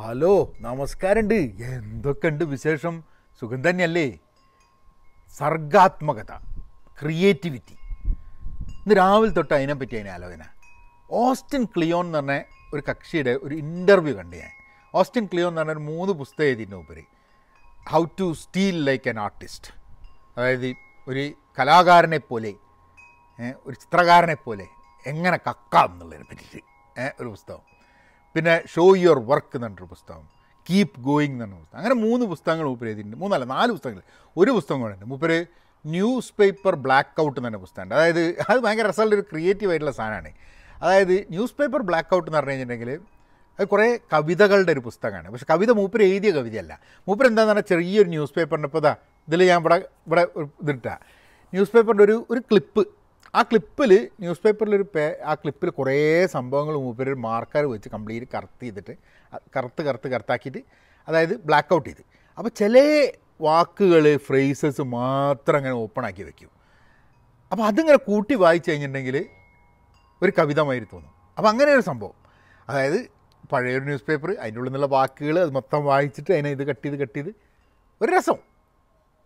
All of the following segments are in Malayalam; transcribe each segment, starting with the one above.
ഹലോ നമസ്കാരമുണ്ട് എന്തൊക്കെയുണ്ട് വിശേഷം സുഖം തന്നെയല്ലേ സർഗാത്മകത ക്രിയേറ്റിവിറ്റി ഇന്ന് രാവിലെ തൊട്ട് അതിനെപ്പറ്റി അതിന് ആലോചന ഓസ്റ്റിൻ ക്ലിയോൺ എന്ന് പറഞ്ഞ ഒരു കക്ഷിയുടെ ഒരു ഇൻ്റർവ്യൂ കണ്ട് ഞാൻ ഓസ്റ്റിൻ ക്ലിയോൺ എന്ന് പറഞ്ഞ മൂന്ന് പുസ്തകം എഴുതിയിട്ടുണ്ട് ഉപരി how to steal like an artist അതായത് ഒരു കലാകാരനെ പോലെ ഒരു ചിത്രകാരനെ പോലെ എങ്ങനെ കക്കാം എന്നുള്ളതിനെ പറ്റിയിട്ട് ഒരു പുസ്തകം പിന്നെ ഷോ യുവർ വർക്ക് എന്നൊരു പുസ്തകം കീപ്പ് ഗോയിങ് എന്ന് പറഞ്ഞ പുസ്തകം അങ്ങനെ മൂന്ന് പുസ്തകങ്ങൾ മൂപ്പർ എഴുതിയിട്ടുണ്ട് മൂന്നല്ല നാല് പുസ്തകങ്ങൾ ഒരു പുസ്തകം കൂടെ മൂപ്പർ ന്യൂസ് പേപ്പർ ബ്ലാക്ക് ഔട്ട് എന്ന് പറഞ്ഞ പുസ്തകമുണ്ട് അതായത് അത് ഭയങ്കര റിസൾട്ട് ഒരു ക്രിയേറ്റീവ് ആയിട്ടുള്ള സാധനമാണ് അതായത് ന്യൂസ് പേപ്പർ ബ്ലാക്ക് ഔട്ട് എന്ന് പറഞ്ഞു കഴിഞ്ഞിട്ടുണ്ടെങ്കിൽ അത് കുറേ കവിതകളുടെ ഒരു പുസ്തകമാണ് പക്ഷേ കവിത മൂപ്പർ എഴുതിയ കവിതയല്ല മൂപ്പർ എന്താണെന്ന് പറഞ്ഞാൽ ചെറിയൊരു ന്യൂസ് പേപ്പറിൻ്റെ ഇപ്പോൾ ഇതാ ഇതിൽ ഞാൻ ഇവിടെ ഇവിടെ ഇതിട്ടാ ന്യൂസ് പേപ്പറിൻ്റെ ഒരു ഒരു ക്ലിപ്പ് ആ ക്ലിപ്പിൽ ന്യൂസ് പേപ്പറിലൊരു പേ ആ ക്ലിപ്പിൽ കുറേ സംഭവങ്ങൾ മൂപ്പര് ഒരു മാർക്കർ വെച്ച് കംപ്ലീറ്റ് കറുത്ത് ചെയ്തിട്ട് കറുത്ത് കറുത്ത് കറുത്താക്കിയിട്ട് അതായത് ബ്ലാക്ക് ഔട്ട് ചെയ്ത് അപ്പോൾ ചില വാക്കുകൾ ഫ്രേസസ് മാത്രം അങ്ങനെ ഓപ്പൺ ആക്കി വെക്കും അപ്പോൾ അതിങ്ങനെ കൂട്ടി വായിച്ചു കഴിഞ്ഞിട്ടുണ്ടെങ്കിൽ ഒരു കവിതമായിട്ട് തോന്നും അപ്പോൾ അങ്ങനെ ഒരു സംഭവം അതായത് പഴയൊരു ന്യൂസ് പേപ്പർ അതിൻ്റെ ഉള്ളിൽ നിന്നുള്ള വാക്കുകൾ അത് മൊത്തം വായിച്ചിട്ട് അതിനെ ഇത് കട്ട് ചെയ്ത് കട്ട് ചെയ്ത് ഒരു രസം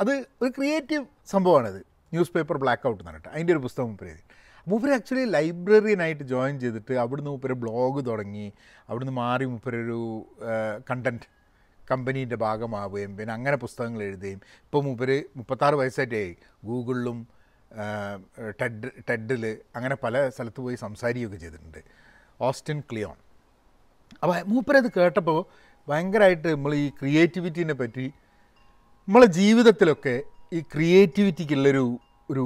അത് ഒരു ക്രിയേറ്റീവ് സംഭവമാണത് ന്യൂസ് പേപ്പർ ബ്ലാക്ക് ഔട്ട് എന്നിട്ട് അതിൻ്റെ ഒരു പുസ്തകം മൂപ്പര് എഴുതി മൂപ്പര് ആക്ച്വലി ലൈബ്രറിയനായിട്ട് ജോയിൻ ചെയ്തിട്ട് അവിടുന്ന് മൂപ്പര് ബ്ലോഗ് തുടങ്ങി അവിടുന്ന് മാറി മൂപ്പരൊരു കണ്ടൻറ്റ് കമ്പനീൻ്റെ ഭാഗമാവുകയും പിന്നെ അങ്ങനെ പുസ്തകങ്ങൾ എഴുതുകയും ഇപ്പോൾ മൂപ്പര് മുപ്പത്താറ് വയസ്സായിട്ടേ ഗൂഗിളിലും ടെഡ് ടെഡിൽ അങ്ങനെ പല സ്ഥലത്ത് പോയി സംസാരിക്കുകയൊക്കെ ചെയ്തിട്ടുണ്ട് ഓസ്റ്റിൻ ക്ലിയോൺ അപ്പോൾ മൂപ്പരത് കേട്ടപ്പോൾ ഭയങ്കരമായിട്ട് നമ്മൾ ഈ ക്രിയേറ്റിവിറ്റീനെ പറ്റി നമ്മളെ ജീവിതത്തിലൊക്കെ ഈ ക്രിയേറ്റിവിറ്റിക്കുള്ളൊരു ഒരു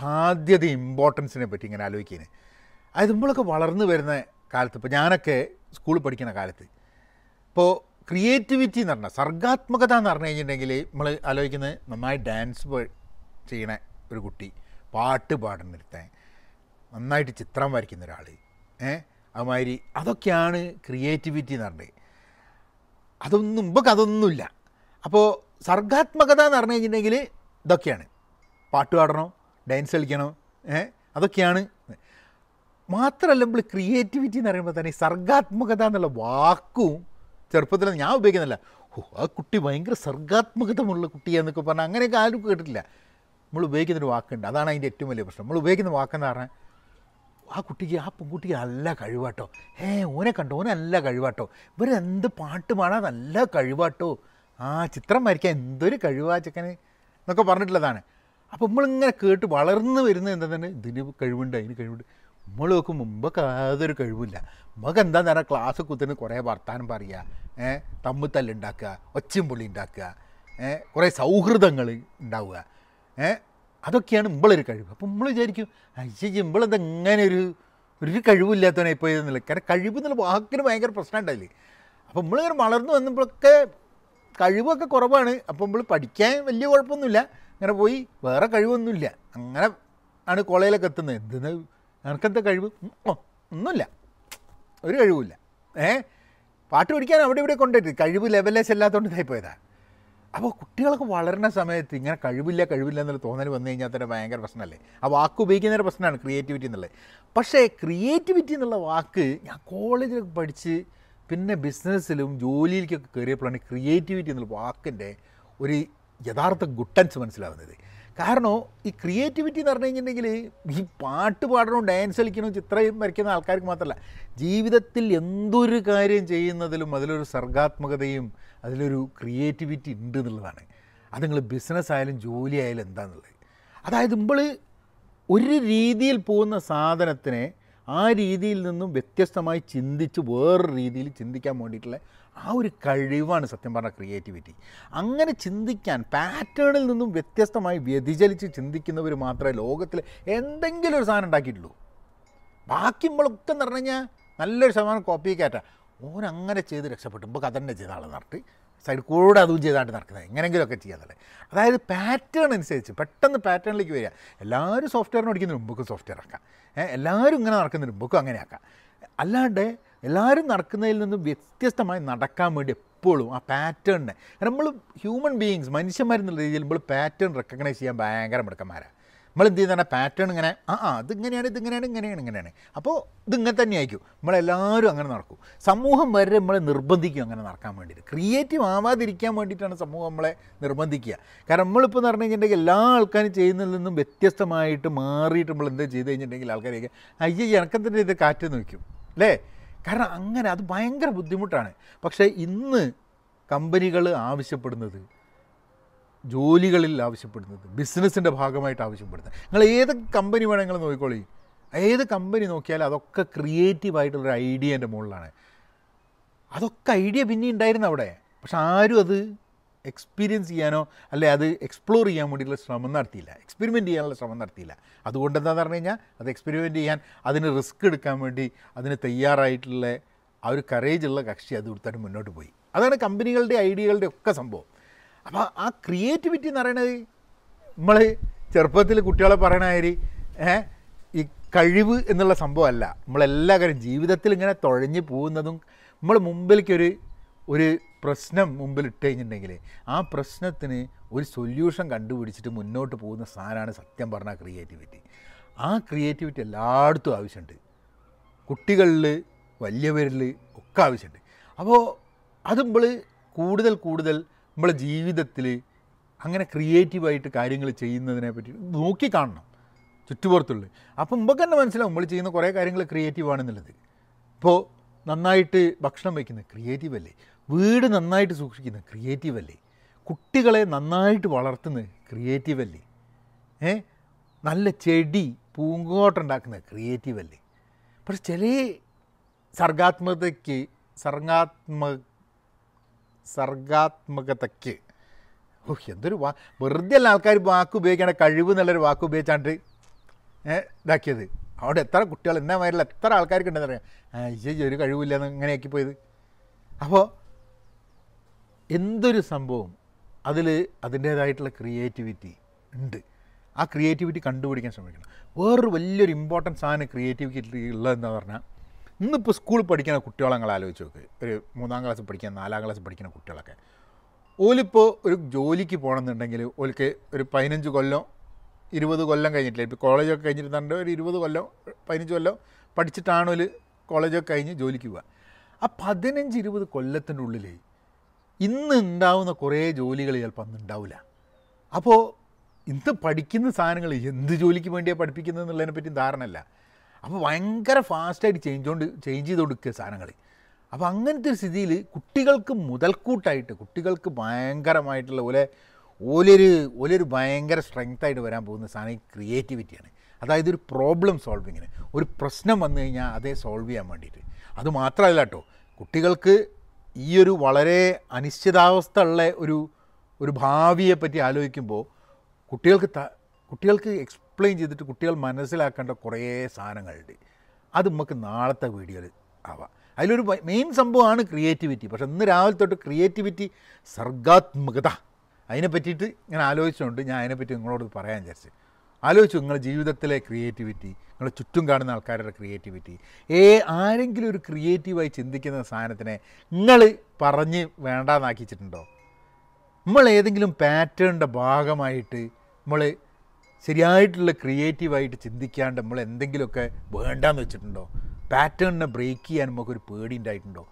സാധ്യത ഇമ്പോർട്ടൻസിനെ പറ്റി ഇങ്ങനെ ആലോചിക്കുന്നത് അതായത് നമ്മളൊക്കെ വളർന്നു വരുന്ന കാലത്ത് ഇപ്പോൾ ഞാനൊക്കെ സ്കൂളിൽ പഠിക്കുന്ന കാലത്ത് ഇപ്പോൾ ക്രിയേറ്റിവിറ്റി എന്ന് പറഞ്ഞാൽ സർഗാത്മകത എന്ന് പറഞ്ഞു കഴിഞ്ഞിട്ടുണ്ടെങ്കിൽ നമ്മൾ ആലോചിക്കുന്നത് നന്നായി ഡാൻസ് ചെയ്യണ ഒരു കുട്ടി പാട്ട് പാടുന്ന നന്നായിട്ട് ചിത്രം വരയ്ക്കുന്ന ഒരാൾ ഏഹ് അതുമാതിരി അതൊക്കെയാണ് ക്രിയേറ്റിവിറ്റി എന്ന് പറഞ്ഞത് അതൊന്നും മുമ്പൊക്കെ അതൊന്നുമില്ല അപ്പോൾ സർഗാത്മകത എന്ന് പറഞ്ഞു കഴിഞ്ഞിട്ടുണ്ടെങ്കിൽ ഇതൊക്കെയാണ് പാട്ട് പാടണോ ഡാൻസ് കളിക്കണോ ഏഹ് അതൊക്കെയാണ് മാത്രമല്ല നമ്മൾ ക്രിയേറ്റിവിറ്റി എന്ന് പറയുമ്പോൾ തന്നെ സർഗാത്മകത എന്നുള്ള വാക്കും ചെറുപ്പത്തിൽ ഞാൻ ഉപയോഗിക്കുന്നില്ല ഓ ആ കുട്ടി ഭയങ്കര സർഗാത്മകതമുള്ള കുട്ടിയാന്നൊക്കെ പറഞ്ഞാൽ അങ്ങനെയൊക്കെ ആരും കേട്ടിട്ടില്ല നമ്മൾ ഉപയോഗിക്കുന്നൊരു വാക്കുണ്ട് അതാണ് അതിൻ്റെ ഏറ്റവും വലിയ പ്രശ്നം നമ്മൾ ഉപയോഗിക്കുന്ന വാക്കെന്ന് പറഞ്ഞാൽ ആ കുട്ടിക്ക് ആ പെൺകുട്ടിക്ക് നല്ല കഴിവാട്ടോ ഏ ഓനെ കണ്ടോ ഓനെ നല്ല കഴിവാട്ടോ ഇവരെന്ത് പാട്ട് പാടാൻ നല്ല കഴിവാട്ടോ ആ ചിത്രം വരയ്ക്കാൻ എന്തൊരു കഴിവാ ചെക്കന് എന്നൊക്കെ പറഞ്ഞിട്ടുള്ളതാണ് അപ്പോൾ നമ്മളിങ്ങനെ കേട്ട് വളർന്നു വരുന്നത് എന്താ തന്നെ ഇതിന് കഴിവുണ്ട് അതിന് കഴിവുണ്ട് നമ്മൾ നോക്കും മുമ്പൊക്കെ യാതൊരു കഴിവില്ല നമുക്ക് എന്താന്ന് പറഞ്ഞാൽ ക്ലാസ് കുത്തിന് കുറേ വർത്താനം പറയുക ഏഹ് തമ്മിത്തല്ല് ഉണ്ടാക്കുക ഒച്ചയും പുള്ളി ഉണ്ടാക്കുക കുറേ സൗഹൃദങ്ങൾ ഉണ്ടാവുക അതൊക്കെയാണ് ഇമ്പളൊരു കഴിവ് അപ്പോൾ നമ്മൾ വിചാരിക്കും അയ്യ ഇമ്പളെന്താ ഇങ്ങനെ ഒരു ഒരു കഴിവില്ലാത്തവനെ ഇപ്പോൾ ഇതെന്നില്ല കാരണം കഴിവ് എന്നുള്ള വാക്കിന് ഭയങ്കര പ്രശ്നം ഉണ്ടായില്ലേ അപ്പോൾ നമ്മളിങ്ങനെ വളർന്നു വന്നപ്പോഴൊക്കെ കഴിവൊക്കെ കുറവാണ് അപ്പോൾ നമ്മൾ പഠിക്കാൻ വലിയ കുഴപ്പമൊന്നുമില്ല അങ്ങനെ പോയി വേറെ കഴിവൊന്നുമില്ല അങ്ങനെ ആണ് കോളേജിലൊക്കെ എത്തുന്നത് എന്തെന്ന് നിനക്കെന്താ കഴിവ് ഒന്നുമില്ല ഒരു കഴിവില്ല ഏ പാട്ട് പഠിക്കാൻ അവിടെ ഇവിടെ കൊണ്ടുപോയിട്ട് കഴിവ് ലെവലേസ് അല്ലാത്തതുകൊണ്ട് ഇതായിപ്പോയതാണ് അപ്പോൾ കുട്ടികളൊക്കെ വളരുന്ന സമയത്ത് ഇങ്ങനെ കഴിവില്ല കഴിവില്ല എന്നുള്ള തോന്നൽ വന്നു കഴിഞ്ഞാൽ തന്നെ ഭയങ്കര പ്രശ്നമല്ലേ ആ വാക്ക് ഉപയോഗിക്കുന്നതിൻ്റെ പ്രശ്നമാണ് ക്രിയേറ്റിവിറ്റി എന്നുള്ളത് പക്ഷേ ക്രിയേറ്റിവിറ്റി എന്നുള്ള വാക്ക് ഞാൻ കോളേജിലൊക്കെ പഠിച്ച് പിന്നെ ബിസിനസ്സിലും ജോലിയിലേക്കൊക്കെ കയറിയപ്പോഴാണ് ക്രിയേറ്റിവിറ്റി എന്നുള്ള വാക്കിൻ്റെ ഒരു യഥാർത്ഥ ഗുട്ടൻസ് മനസ്സിലാവുന്നത് കാരണം ഈ ക്രിയേറ്റിവിറ്റി എന്ന് പറഞ്ഞു കഴിഞ്ഞിട്ടുണ്ടെങ്കിൽ ഈ പാട്ട് പാടണോ ഡാൻസ് കളിക്കണോ ചിത്രം വരയ്ക്കുന്ന ആൾക്കാർക്ക് മാത്രമല്ല ജീവിതത്തിൽ എന്തൊരു കാര്യം ചെയ്യുന്നതിലും അതിലൊരു സർഗാത്മകതയും അതിലൊരു ക്രിയേറ്റിവിറ്റി ഉണ്ട് എന്നുള്ളതാണ് അത് നിങ്ങൾ ബിസിനസ്സായാലും ജോലിയായാലും ആയാലും എന്താണെന്നുള്ളത് അതായത് നമ്മൾ ഒരു രീതിയിൽ പോകുന്ന സാധനത്തിനെ ആ രീതിയിൽ നിന്നും വ്യത്യസ്തമായി ചിന്തിച്ച് വേറെ രീതിയിൽ ചിന്തിക്കാൻ വേണ്ടിയിട്ടുള്ള ആ ഒരു കഴിവാണ് സത്യം പറഞ്ഞ ക്രിയേറ്റിവിറ്റി അങ്ങനെ ചിന്തിക്കാൻ പാറ്റേണിൽ നിന്നും വ്യത്യസ്തമായി വ്യതിചലിച്ച് ചിന്തിക്കുന്നവർ മാത്രമേ ലോകത്തിൽ എന്തെങ്കിലും ഒരു സാധനം ഉണ്ടാക്കിയിട്ടുള്ളൂ ബാക്കി നമ്മളൊക്കെ എന്ന് പറഞ്ഞു കഴിഞ്ഞാൽ നല്ലൊരു ശതമാനം കോപ്പി കയറ്റാം ഓനങ്ങനെ ചെയ്ത് രക്ഷപ്പെട്ടു ഇപ്പോൾ കഥ തന്നെ ചെയ്ത നടത്തി സൈഡ് കൂടെ അതും ചെയ്താണ്ട് നടക്കുന്നത് എങ്ങനെയെങ്കിലുമൊക്കെ ചെയ്യാന്നുള്ളത് അതായത് പാറ്റേൺ അനുസരിച്ച് പെട്ടെന്ന് പാറ്റേണിലേക്ക് വരിക എല്ലാവരും സോഫ്റ്റ്വെയറിന് പഠിക്കുന്ന മുമ്പൊക്കെ സോഫ്റ്റ്വെയർ ആക്കാം എല്ലാവരും ഇങ്ങനെ നടക്കുന്ന മുമ്പൊക്കെ അങ്ങനെ ആക്കാം അല്ലാണ്ട് എല്ലാവരും നടക്കുന്നതിൽ നിന്നും വ്യത്യസ്തമായി നടക്കാൻ വേണ്ടി എപ്പോഴും ആ പാറ്റേണിനെ നമ്മൾ ഹ്യൂമൻ ബീയിങ്സ് മനുഷ്യന്മാരെന്നുള്ള രീതിയിൽ നമ്മൾ പാറ്റേൺ റെക്കഗ്നൈസ് ചെയ്യാൻ ഭയങ്കര മിടുക്കന്മാരാണ് നമ്മൾ എന്ത് ചെയ്യുന്ന പാറ്റേൺ ഇങ്ങനെ ആ ആ ഇതിങ്ങനെയാണ് ഇതിങ്ങനെയാണ് ഇങ്ങനെയാണ് ഇങ്ങനെയാണ് അപ്പോൾ ഇതിങ്ങനെ തന്നെ ആയിരിക്കും നമ്മളെല്ലാവരും അങ്ങനെ നടക്കും സമൂഹം വരെ നമ്മളെ നിർബന്ധിക്കും അങ്ങനെ നടക്കാൻ വേണ്ടിയിട്ട് ക്രിയേറ്റീവ് ആവാതിരിക്കാൻ വേണ്ടിയിട്ടാണ് സമൂഹം നമ്മളെ നിർബന്ധിക്കുക കാരണം നമ്മളിപ്പോൾ എന്ന് പറഞ്ഞു കഴിഞ്ഞിട്ടുണ്ടെങ്കിൽ എല്ലാ ആൾക്കാരും ചെയ്യുന്നതിൽ നിന്നും വ്യത്യസ്തമായിട്ട് മാറിയിട്ട് നമ്മൾ എന്താ ചെയ്ത് കഴിഞ്ഞിട്ടുണ്ടെങ്കിൽ ആൾക്കാരേക്ക് അയ്യ ഇണക്കത്തിൻ്റെ ഇത് കാറ്റ് നോക്കും അല്ലേ കാരണം അങ്ങനെ അത് ഭയങ്കര ബുദ്ധിമുട്ടാണ് പക്ഷേ ഇന്ന് കമ്പനികൾ ആവശ്യപ്പെടുന്നത് ജോലികളിൽ ആവശ്യപ്പെടുന്നത് ബിസിനസ്സിൻ്റെ ഭാഗമായിട്ട് ആവശ്യപ്പെടുന്നത് നിങ്ങൾ ഏത് കമ്പനി വേണമെങ്കിൽ നിങ്ങൾ നോക്കിക്കോളി ഏത് കമ്പനി നോക്കിയാലും അതൊക്കെ ക്രിയേറ്റീവായിട്ടുള്ളൊരു ഐഡിയേൻ്റെ മുകളിലാണ് അതൊക്കെ ഐഡിയ പിന്നെ ഉണ്ടായിരുന്നു അവിടെ പക്ഷെ ആരും അത് എക്സ്പീരിയൻസ് ചെയ്യാനോ അല്ലെ അത് എക്സ്പ്ലോർ ചെയ്യാൻ വേണ്ടിയിട്ടുള്ള ശ്രമം നടത്തിയില്ല എക്സ്പെരിമെൻ്റ് ചെയ്യാനുള്ള ശ്രമം നടത്തിയില്ല അതുകൊണ്ട് എന്താണെന്ന് പറഞ്ഞു കഴിഞ്ഞാൽ അത് എക്സ്പെരിമെൻ്റ് ചെയ്യാൻ അതിന് റിസ്ക് എടുക്കാൻ വേണ്ടി അതിന് തയ്യാറായിട്ടുള്ള ആ ഒരു കറേജുള്ള കക്ഷി അത് കൊടുത്തായിട്ട് മുന്നോട്ട് പോയി അതാണ് കമ്പനികളുടെ ഐഡിയകളുടെ ഒക്കെ സംഭവം അപ്പോൾ ആ ക്രിയേറ്റിവിറ്റി എന്ന് പറയണത് നമ്മൾ ചെറുപ്പത്തിൽ കുട്ടികളെ പറയണ ഏ ഈ കഴിവ് എന്നുള്ള സംഭവമല്ല നമ്മളെല്ലാ കാര്യം ജീവിതത്തിൽ ഇങ്ങനെ തുഴഞ്ഞു പോകുന്നതും നമ്മൾ മുമ്പിലേക്കൊരു ഒരു പ്രശ്നം മുമ്പിൽ ഇട്ട് കഴിഞ്ഞിട്ടുണ്ടെങ്കിൽ ആ പ്രശ്നത്തിന് ഒരു സൊല്യൂഷൻ കണ്ടുപിടിച്ചിട്ട് മുന്നോട്ട് പോകുന്ന സാധനമാണ് സത്യം പറഞ്ഞ ക്രിയേറ്റിവിറ്റി ആ ക്രിയേറ്റിവിറ്റി എല്ലായിടത്തും ആവശ്യമുണ്ട് കുട്ടികളിൽ വലിയവരിൽ ഒക്കെ ആവശ്യമുണ്ട് അപ്പോൾ അത് നമ്മൾ കൂടുതൽ കൂടുതൽ നമ്മളെ ജീവിതത്തിൽ അങ്ങനെ ക്രിയേറ്റീവായിട്ട് കാര്യങ്ങൾ ചെയ്യുന്നതിനെ പറ്റി കാണണം ചുറ്റുപുറത്തുള്ള അപ്പം മുമ്പൊക്കെ തന്നെ മനസ്സിലാവും നമ്മൾ ചെയ്യുന്ന കുറേ കാര്യങ്ങൾ ക്രിയേറ്റീവ് ആണെന്നുള്ളത് ഇപ്പോൾ നന്നായിട്ട് ഭക്ഷണം വയ്ക്കുന്നത് ക്രിയേറ്റീവ് അല്ലേ വീട് നന്നായിട്ട് സൂക്ഷിക്കുന്നത് ക്രിയേറ്റീവ് അല്ലേ കുട്ടികളെ നന്നായിട്ട് വളർത്തുന്നത് ക്രിയേറ്റീവ് അല്ലേ ഏ നല്ല ചെടി പൂങ്കോട്ടുണ്ടാക്കുന്നത് ക്രിയേറ്റീവ് അല്ലേ പക്ഷെ ചില സർഗാത്മകതയ്ക്ക് സർഗാത്മക സർഗാത്മകതയ്ക്ക് ഓ എന്തൊരു വാ വെറുതെ അല്ല ആൾക്കാർ വാക്ക് ഉപയോഗിക്കേണ്ട കഴിവ് എന്നുള്ളൊരു വാക്ക് ഉപയോഗിച്ചാണ്ട് ഇതാക്കിയത് അവിടെ എത്ര കുട്ടികൾ എന്നാ വരില്ല എത്ര ആൾക്കാർക്ക് ഉണ്ടെന്ന് പറയാം ഒരു കഴിവില്ല എന്ന് ഇങ്ങനെയാക്കി പോയത് അപ്പോൾ എന്തൊരു സംഭവം അതിൽ അതിൻ്റേതായിട്ടുള്ള ക്രിയേറ്റിവിറ്റി ഉണ്ട് ആ ക്രിയേറ്റിവിറ്റി കണ്ടുപിടിക്കാൻ ശ്രമിക്കണം വേറൊരു വലിയൊരു ഇമ്പോർട്ടൻസ് ആണ് ക്രിയേറ്റിവിറ്റി ഉള്ളതെന്ന് പറഞ്ഞാൽ ഇന്നിപ്പോൾ സ്കൂളിൽ പഠിക്കുന്ന കുട്ടികളെ നിങ്ങൾ ആലോചിച്ച് നോക്ക് ഒരു മൂന്നാം ക്ലാസ് പഠിക്കുന്ന നാലാം ക്ലാസ് പഠിക്കുന്ന കുട്ടികളൊക്കെ ഓലിപ്പോൾ ഒരു ജോലിക്ക് പോകണമെന്നുണ്ടെങ്കിൽ ഓലിക്ക് ഒരു പതിനഞ്ച് കൊല്ലം ഇരുപത് കൊല്ലം കഴിഞ്ഞിട്ടില്ല ഇപ്പോൾ കോളേജൊക്കെ കഴിഞ്ഞിരുന്നുണ്ട് ഒരു ഇരുപത് കൊല്ലം പതിനഞ്ച് കൊല്ലം പഠിച്ചിട്ടാണ് ഒരു കോളേജൊക്കെ കഴിഞ്ഞ് ജോലിക്ക് പോവുക ആ പതിനഞ്ച് ഇരുപത് കൊല്ലത്തിൻ്റെ ഉള്ളിൽ ഇന്ന് ഉണ്ടാവുന്ന കുറേ ജോലികൾ ചിലപ്പോൾ അന്ന് ഉണ്ടാവില്ല അപ്പോൾ ഇന്ന് പഠിക്കുന്ന സാധനങ്ങൾ എന്ത് ജോലിക്ക് വേണ്ടിയാണ് പഠിപ്പിക്കുന്നത് എന്നുള്ളതിനെപ്പറ്റി ധാരണയല്ല അപ്പോൾ ഭയങ്കര ഫാസ്റ്റായിട്ട് ചേഞ്ച് കൊണ്ട് ചേഞ്ച് കൊടുക്കുക സാധനങ്ങൾ അപ്പോൾ അങ്ങനത്തെ ഒരു സ്ഥിതിയിൽ കുട്ടികൾക്ക് മുതൽക്കൂട്ടായിട്ട് കുട്ടികൾക്ക് ഭയങ്കരമായിട്ടുള്ള പോലെ ഓലൊരു ഓലൊരു ഭയങ്കര സ്ട്രെങ്ത്തായിട്ട് വരാൻ പോകുന്ന സാധനം ഈ ക്രിയേറ്റിവിറ്റിയാണ് അതായത് ഒരു പ്രോബ്ലം സോൾവിങ്ങിന് ഒരു പ്രശ്നം വന്നു കഴിഞ്ഞാൽ അതേ സോൾവ് ചെയ്യാൻ വേണ്ടിയിട്ട് അത് മാത്രമല്ല കേട്ടോ കുട്ടികൾക്ക് ഈ ഒരു വളരെ അനിശ്ചിതാവസ്ഥ ഉള്ള ഒരു ഒരു ഭാവിയെ പറ്റി ആലോചിക്കുമ്പോൾ കുട്ടികൾക്ക് കുട്ടികൾക്ക് എക്സ് എക്സ്പ്ലെയിൻ ചെയ്തിട്ട് കുട്ടികൾ മനസ്സിലാക്കേണ്ട കുറേ സാധനങ്ങളുണ്ട് അത് നമുക്ക് നാളത്തെ വീഡിയോയിൽ ആവാം അതിലൊരു മെയിൻ സംഭവമാണ് ക്രിയേറ്റിവിറ്റി പക്ഷേ ഇന്ന് രാവിലെ തൊട്ട് ക്രിയേറ്റിവിറ്റി സർഗാത്മകത അതിനെ പറ്റിയിട്ട് ഞാൻ ആലോചിച്ചുകൊണ്ട് ഞാൻ അതിനെപ്പറ്റി നിങ്ങളോട് പറയാൻ വിചാരിച്ചു ആലോചിച്ചു നിങ്ങളുടെ ജീവിതത്തിലെ ക്രിയേറ്റിവിറ്റി നിങ്ങളെ ചുറ്റും കാണുന്ന ആൾക്കാരുടെ ക്രിയേറ്റിവിറ്റി ഏ ആരെങ്കിലും ഒരു ക്രിയേറ്റീവായി ചിന്തിക്കുന്ന സാധനത്തിനെ നിങ്ങൾ പറഞ്ഞ് വേണ്ടാന്നാക്കിച്ചിട്ടുണ്ടോ നമ്മൾ ഏതെങ്കിലും പാറ്റേണിൻ്റെ ഭാഗമായിട്ട് നമ്മൾ ശരിയായിട്ടുള്ള ക്രിയേറ്റീവായിട്ട് ചിന്തിക്കാണ്ട് നമ്മൾ എന്തെങ്കിലുമൊക്കെ വേണ്ടാന്ന് വെച്ചിട്ടുണ്ടോ പാറ്റേണിനെ ബ്രേക്ക് ചെയ്യാൻ നമുക്കൊരു പേടി ഉണ്ടായിട്ടുണ്ടോ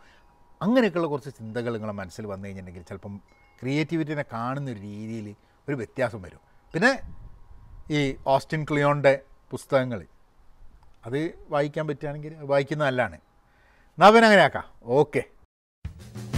അങ്ങനെയൊക്കെയുള്ള കുറച്ച് ചിന്തകൾ നിങ്ങളെ മനസ്സിൽ വന്നു കഴിഞ്ഞിട്ടുണ്ടെങ്കിൽ ചിലപ്പം ക്രിയേറ്റിവിറ്റിനെ കാണുന്ന ഒരു രീതിയിൽ ഒരു വ്യത്യാസം വരും പിന്നെ ഈ ഓസ്റ്റിൻ ക്ലിയോണിൻ്റെ പുസ്തകങ്ങൾ അത് വായിക്കാൻ പറ്റുകയാണെങ്കിൽ വായിക്കുന്നതല്ലാണ് നല്ലതാണ് എന്നാൽ പിന്നെ അങ്ങനെ ആക്കാം ഓക്കെ